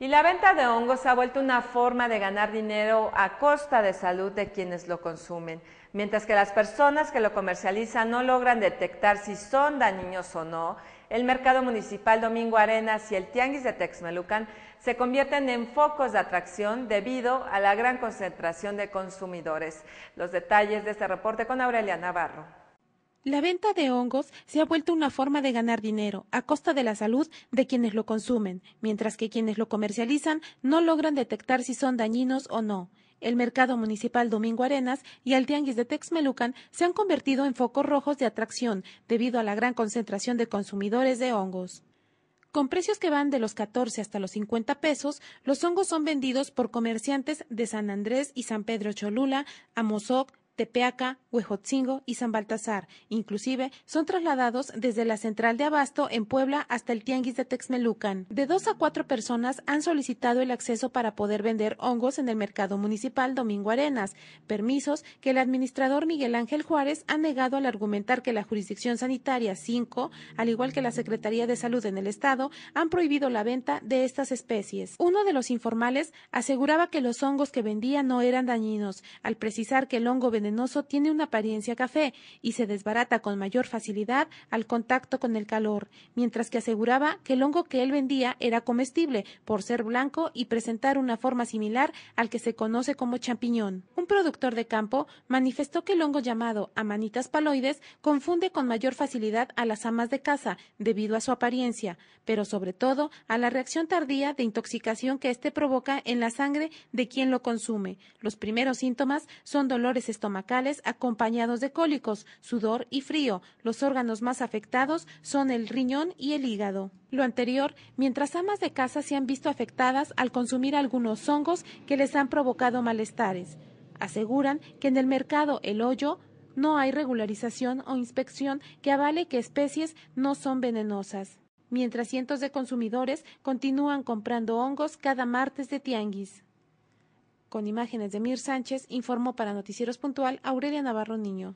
Y la venta de hongos ha vuelto una forma de ganar dinero a costa de salud de quienes lo consumen, mientras que las personas que lo comercializan no logran detectar si son dañinos o no. El mercado municipal Domingo Arenas y el tianguis de Texmelucan se convierten en focos de atracción debido a la gran concentración de consumidores. Los detalles de este reporte con Aurelia Navarro. La venta de hongos se ha vuelto una forma de ganar dinero a costa de la salud de quienes lo consumen, mientras que quienes lo comercializan no logran detectar si son dañinos o no. El mercado municipal Domingo Arenas y el tianguis de Texmelucan se han convertido en focos rojos de atracción debido a la gran concentración de consumidores de hongos. Con precios que van de los 14 hasta los 50 pesos, los hongos son vendidos por comerciantes de San Andrés y San Pedro Cholula, Amozoc, Tepeaca, Huejotzingo y San Baltasar. Inclusive son trasladados desde la central de abasto en Puebla hasta el tianguis de Texmelucan. De dos a cuatro personas han solicitado el acceso para poder vender hongos en el mercado municipal Domingo Arenas, permisos que el administrador Miguel Ángel Juárez ha negado al argumentar que la jurisdicción sanitaria 5, al igual que la Secretaría de Salud en el Estado, han prohibido la venta de estas especies. Uno de los informales aseguraba que los hongos que vendía no eran dañinos, al precisar que el hongo venía arenoso tiene una apariencia café y se desbarata con mayor facilidad al contacto con el calor, mientras que aseguraba que el hongo que él vendía era comestible por ser blanco y presentar una forma similar al que se conoce como champiñón. Un productor de campo manifestó que el hongo llamado amanitas paloides confunde con mayor facilidad a las amas de casa debido a su apariencia, pero sobre todo a la reacción tardía de intoxicación que éste provoca en la sangre de quien lo consume. Los primeros síntomas son dolores estomacales estomacales acompañados de cólicos, sudor y frío. Los órganos más afectados son el riñón y el hígado. Lo anterior, mientras amas de casa se han visto afectadas al consumir algunos hongos que les han provocado malestares. Aseguran que en el mercado El Hoyo no hay regularización o inspección que avale que especies no son venenosas, mientras cientos de consumidores continúan comprando hongos cada martes de tianguis. Con imágenes de Mir Sánchez, informó para Noticieros Puntual Aurelia Navarro Niño.